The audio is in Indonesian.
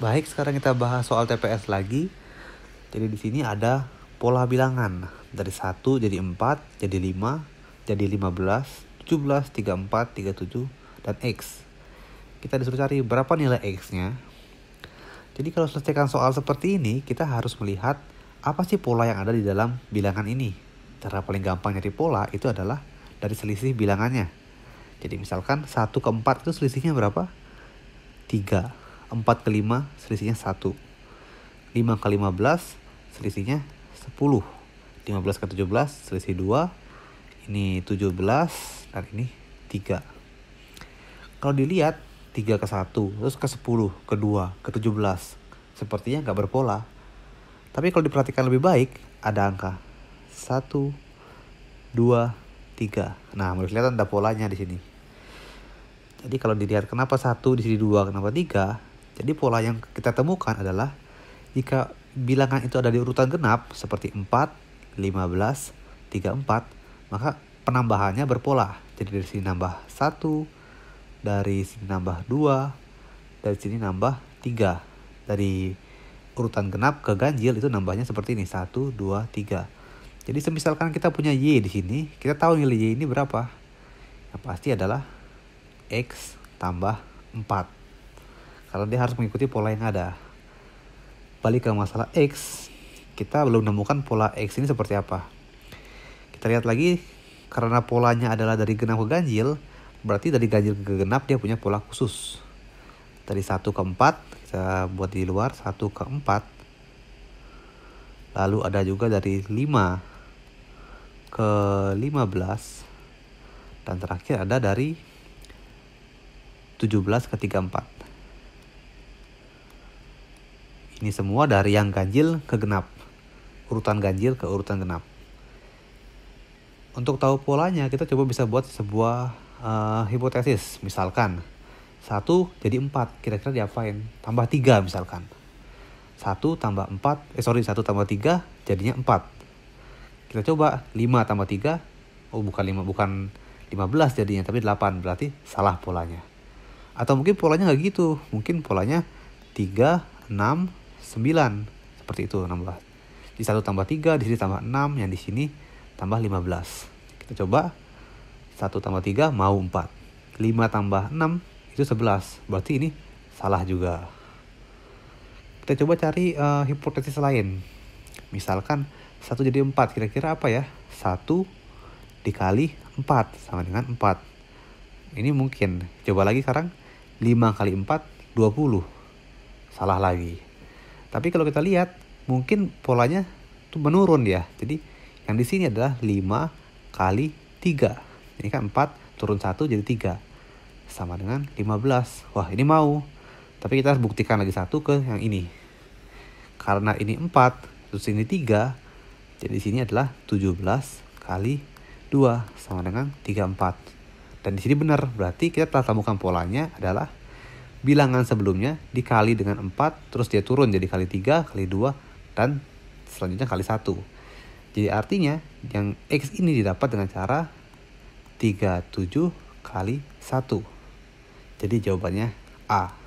Baik, sekarang kita bahas soal TPS lagi. Jadi di sini ada pola bilangan dari 1 jadi 4, jadi 5, jadi 15, 17, 34, 37 dan X. Kita disuruh cari berapa nilai X-nya. Jadi kalau selesaikan soal seperti ini, kita harus melihat apa sih pola yang ada di dalam bilangan ini. Cara paling gampang nyari pola itu adalah dari selisih bilangannya. Jadi misalkan 1 ke 4 itu selisihnya berapa? 3 4 ke 5 selisihnya 1. 5 ke 15 selisihnya 10. 15 ke 17 selisih 2. Ini 17 dan ini 3. Kalau dilihat 3 ke 1, terus ke 10, ke 2, ke 17. Sepertinya nggak berpola. Tapi kalau diperhatikan lebih baik, ada angka 1, 2, 3. Nah, mulai kelihatan ada polanya di sini. Jadi kalau dilihat kenapa 1 di sini 2, kenapa 3, jadi pola yang kita temukan adalah jika bilangan itu ada di urutan genap seperti 4, 15, 34, maka penambahannya berpola. Jadi dari sini nambah 1, dari sini nambah 2, dari sini nambah 3. Dari urutan genap ke ganjil itu nambahnya seperti ini 1 2 3. Jadi semisalkan kita punya y di sini, kita tahu nilai y ini berapa. Yang pasti adalah x tambah 4 karena dia harus mengikuti pola yang ada. Balik ke masalah X, kita belum menemukan pola X ini seperti apa. Kita lihat lagi, karena polanya adalah dari genap ke ganjil, berarti dari ganjil ke genap dia punya pola khusus. Dari 1 ke 4, kita buat di luar 1 ke 4. Lalu ada juga dari 5 ke 15. Dan terakhir ada dari 17 ke 34. Ini semua dari yang ganjil ke genap. Urutan ganjil ke urutan genap. Untuk tahu polanya, kita coba bisa buat sebuah uh, hipotesis. Misalkan, satu jadi empat, kira-kira diapain? Tambah tiga misalkan. Satu tambah empat, eh sorry, satu tambah tiga jadinya empat. Kita coba lima tambah tiga, oh bukan lima, bukan 15 jadinya, tapi 8 berarti salah polanya. Atau mungkin polanya nggak gitu, mungkin polanya 3, 6, 9 seperti itu 16 di satu tambah 3 di sini tambah 6 yang di sini tambah 15 kita coba 1 tambah 3 mau 4 5 tambah 6 itu 11 berarti ini salah juga kita coba cari uh, hipotesis lain misalkan 1 jadi 4 kira-kira apa ya 1 dikali 4 sama dengan 4 ini mungkin coba lagi sekarang 5 kali 4 20 salah lagi tapi kalau kita lihat, mungkin polanya tuh menurun ya. Jadi yang di sini adalah 5 kali 3. Ini kan 4 turun 1 jadi 3. Sama dengan 15. Wah ini mau. Tapi kita harus buktikan lagi satu ke yang ini. Karena ini 4, terus ini 3. Jadi sini adalah 17 kali 2 sama dengan 34. Dan di sini benar, berarti kita telah temukan polanya adalah bilangan sebelumnya dikali dengan 4 terus dia turun jadi kali 3, kali 2 dan selanjutnya kali 1. Jadi artinya yang X ini didapat dengan cara 37 kali 1. Jadi jawabannya A.